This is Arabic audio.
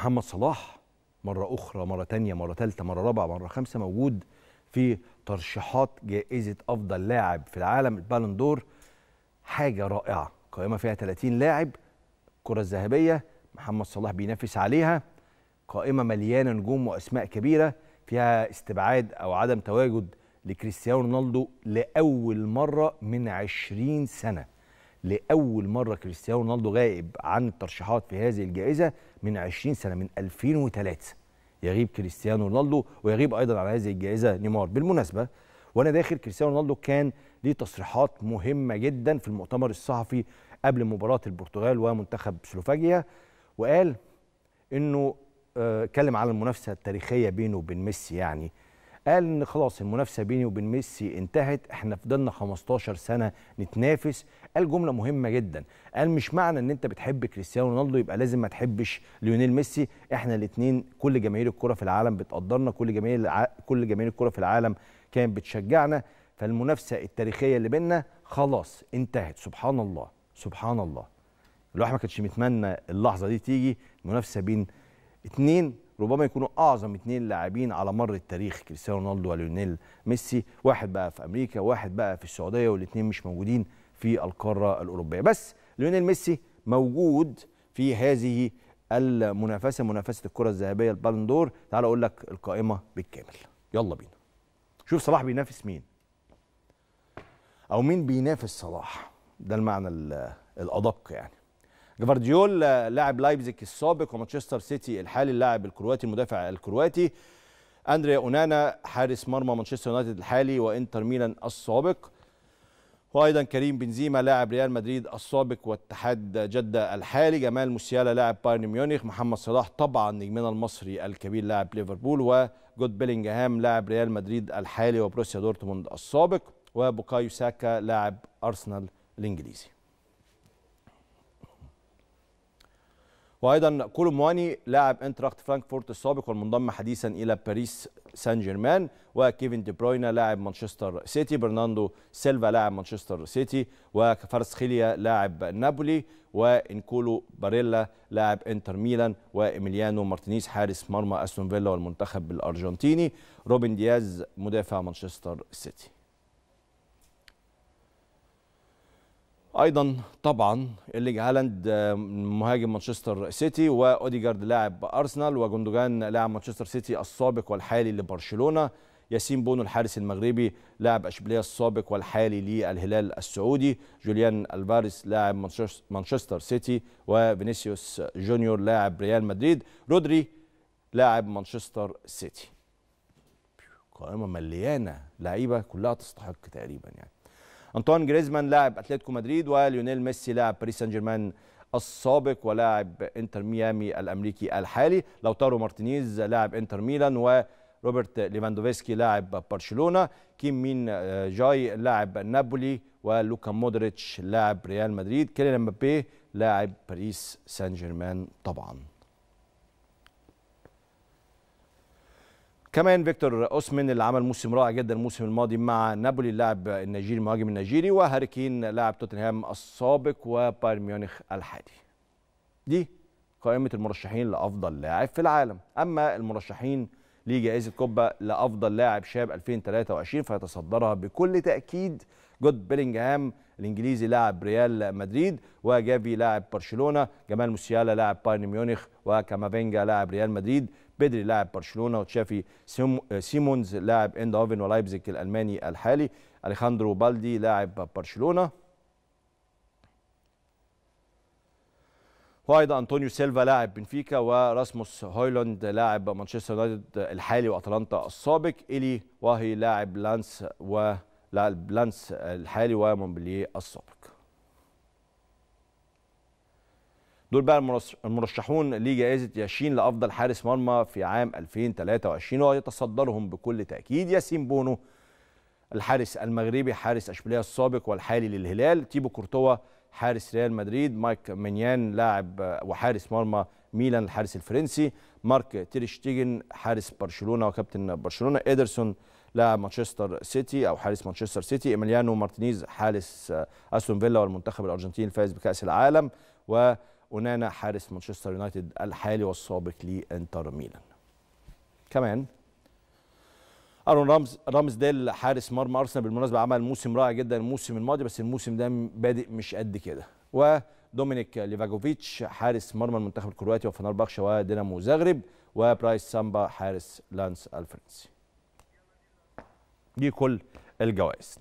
محمد صلاح مرة أخرى مرة تانية مرة تالتة مرة رابعة مرة خامسة موجود في ترشيحات جائزة أفضل لاعب في العالم البالون دور حاجة رائعة قائمة فيها 30 لاعب الكرة الذهبية محمد صلاح بينافس عليها قائمة مليانة نجوم وأسماء كبيرة فيها استبعاد أو عدم تواجد لكريستيانو رونالدو لأول مرة من 20 سنة لاول مره كريستيانو رونالدو غائب عن الترشيحات في هذه الجائزه من 20 سنه من 2003 يغيب كريستيانو رونالدو ويغيب ايضا عن هذه الجائزه نيمار بالمناسبه وانا داخل كريستيانو رونالدو كان ليه تصريحات مهمه جدا في المؤتمر الصحفي قبل مباراه البرتغال ومنتخب سلوفاجيا وقال انه آه، اتكلم على المنافسه التاريخيه بينه وبين ميسي يعني قال ان خلاص المنافسه بيني وبين ميسي انتهت احنا فضلنا 15 سنه نتنافس قال جمله مهمه جدا قال مش معنى ان انت بتحب كريستيانو رونالدو يبقى لازم ما تحبش ليونيل ميسي احنا الاثنين كل جماهير الكره في العالم بتقدرنا كل جماهير الع... كل جماهير الكره في العالم كانت بتشجعنا فالمنافسه التاريخيه اللي بيننا خلاص انتهت سبحان الله سبحان الله الواحد ما كانش متمنى اللحظه دي تيجي منافسه بين اثنين ربما يكونوا اعظم اثنين لاعبين على مر التاريخ كريستيانو رونالدو وليونيل ميسي واحد بقى في امريكا واحد بقى في السعوديه والاثنين مش موجودين في القاره الاوروبيه بس ليونيل ميسي موجود في هذه المنافسه منافسه الكره الذهبيه البالندور تعال اقول لك القائمه بالكامل يلا بينا شوف صلاح بينافس مين او مين بينافس صلاح ده المعنى الادق يعني جفارديول آه، لاعب لايبزيك السابق ومانشستر سيتي الحالي اللاعب الكرواتي المدافع الكرواتي اندريا اونانا حارس مرمى مانشستر يونايتد الحالي وانتر ميلان السابق وايضا كريم بنزيما لاعب ريال مدريد السابق واتحاد جده الحالي جمال موسيالا لاعب بايرن ميونخ محمد صلاح طبعا نجمنا المصري الكبير لاعب ليفربول وجود بيلينغهام لاعب ريال مدريد الحالي وبروسيا دورتموند السابق وبوكايو ساكا لاعب ارسنال الانجليزي وايضا كولومواني لاعب انتراخت فرانكفورت السابق والمنضم حديثا الى باريس سان جيرمان وكيفن دي بروينا لاعب مانشستر سيتي برناندو سيلفا لاعب مانشستر سيتي وكفارس خيليا لاعب نابولي وانكولو باريلا لاعب انتر ميلان وايميليانو مارتينيز حارس مرمى استون فيلا والمنتخب الارجنتيني روبن دياز مدافع مانشستر سيتي ايضا طبعا الليج هالاند آه، مهاجم مانشستر سيتي واوديجارد لاعب ارسنال وجندوجان لاعب مانشستر سيتي السابق والحالي لبرشلونه ياسين بونو الحارس المغربي لاعب اشبيليه السابق والحالي للهلال السعودي جوليان الفاريس لاعب مانشستر سيتي وفينيسيوس جونيور لاعب ريال مدريد رودري لاعب مانشستر سيتي قائمه مليانه لعيبه كلها تستحق تقريبا يعني أنطوان جريزمان لاعب أتلتيكو مدريد وليونيل ميسي لاعب باريس سان جيرمان السابق ولاعب انتر ميامي الامريكي الحالي لوتارو مارتينيز لاعب انتر ميلان و روبرت ليفاندوفسكي لاعب برشلونه كيم مين آه، جاي لاعب نابولي ولوكا مودريتش لاعب ريال مدريد كيليان مبابي لاعب باريس سان جيرمان طبعا كمان فيكتور اوسمن اللي عمل موسم رائع جدا الموسم الماضي مع نابولي اللاعب النيجيري المهاجم النيجيري وهاري كين لاعب توتنهام السابق وبايرن ميونخ الحالي دي قائمه المرشحين لافضل لاعب في العالم اما المرشحين لجائزه كوبا لافضل لاعب شاب 2023 فيتصدرها بكل تاكيد جود بيلينجهام الانجليزي لاعب ريال مدريد وجافي لاعب برشلونه جمال موسيالا لاعب بايرن ميونخ وكامافينجا لاعب ريال مدريد بدري لاعب برشلونه وتشافي سيمونز لاعب اندهوفن ولايبزيك الالماني الحالي اليخاندرو بالدي لاعب برشلونه وايضا انطونيو سيلفا لاعب بنفيكا وراسموس هويلاند لاعب مانشستر يونايتد الحالي واتلانتا السابق الي وهي لاعب لانس ولاعب لانس الحالي ومونبلييه السابق دول بقى المرشحون لجائزة ياشين لأفضل حارس مرمى في عام 2023 ويتصدرهم بكل تأكيد ياسين بونو الحارس المغربي حارس أشبيلية السابق والحالي للهلال تيبو كورتوا حارس ريال مدريد مايك مينيان لاعب وحارس مرمى ميلان الحارس الفرنسي مارك تيرشتيجن حارس برشلونة وكابتن برشلونة إيدرسون لاعب مانشستر سيتي او حارس مانشستر سيتي ايميليانو مارتينيز حارس استون فيلا والمنتخب الارجنتيني الفائز بكاس العالم و اونانا حارس مانشستر يونايتد الحالي والسابق لانتر ميلان كمان ارون رامز رامز ديل حارس مرمى ارسنال بالمناسبه عمل موسم رائع جدا الموسم الماضي بس الموسم ده بادئ مش قد كده ودومينيك ليفاجوفيتش حارس مرمى المنتخب الكرواتي بخشا ودينامو زغرب وبرايس سامبا حارس لانس الفرنسي دي كل الجوائز